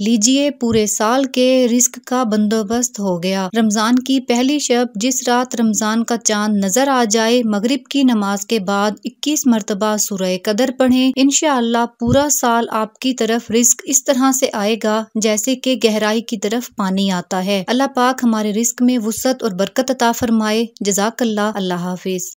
लीजिए पूरे साल के रिस्क का बंदोबस्त हो गया रमज़ान की पहली शब जिस रात रमज़ान का चांद नज़र आ जाए मगरिब की नमाज के बाद 21 मरतबा सूर्य कदर पढ़ें इन पूरा साल आपकी तरफ रिस्क इस तरह से आएगा जैसे कि गहराई की तरफ पानी आता है अल्लाह पाक हमारे रिस्क में वसत और बरकत अता फरमाए जजाकल्ला अल्लाह हाफिज